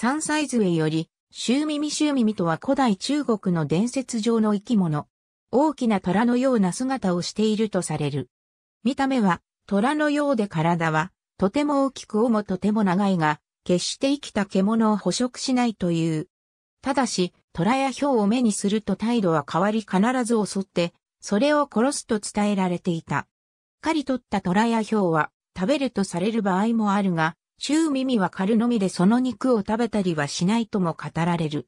三歳杖より、シュウミミシュウミミとは古代中国の伝説上の生き物。大きな虎のような姿をしているとされる。見た目は、虎のようで体は、とても大きく尾もとても長いが、決して生きた獣を捕食しないという。ただし、虎やヒョウを目にすると態度は変わり必ず襲って、それを殺すと伝えられていた。狩り取った虎やヒョウは、食べるとされる場合もあるが、中耳は狩るのみでその肉を食べたりはしないとも語られる。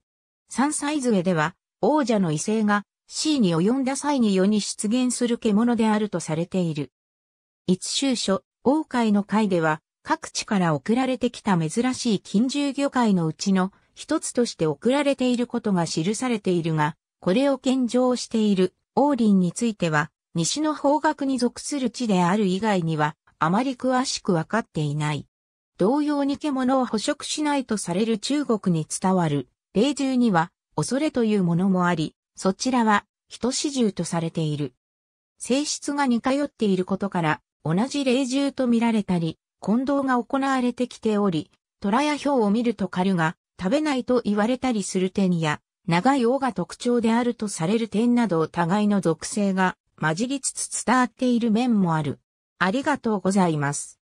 三歳杖では、王者の異性が C に及んだ際に世に出現する獣であるとされている。一州書、王海の会では、各地から送られてきた珍しい近獣魚介のうちの一つとして送られていることが記されているが、これを献上している王林については、西の方角に属する地である以外には、あまり詳しくわかっていない。同様に獣を捕食しないとされる中国に伝わる、霊獣には、恐れというものもあり、そちらは、人死獣とされている。性質が似通っていることから、同じ霊獣と見られたり、混同が行われてきており、虎や豹を見ると狩るが、食べないと言われたりする点や、長い尾が特徴であるとされる点など互いの属性が混じりつつ伝わっている面もある。ありがとうございます。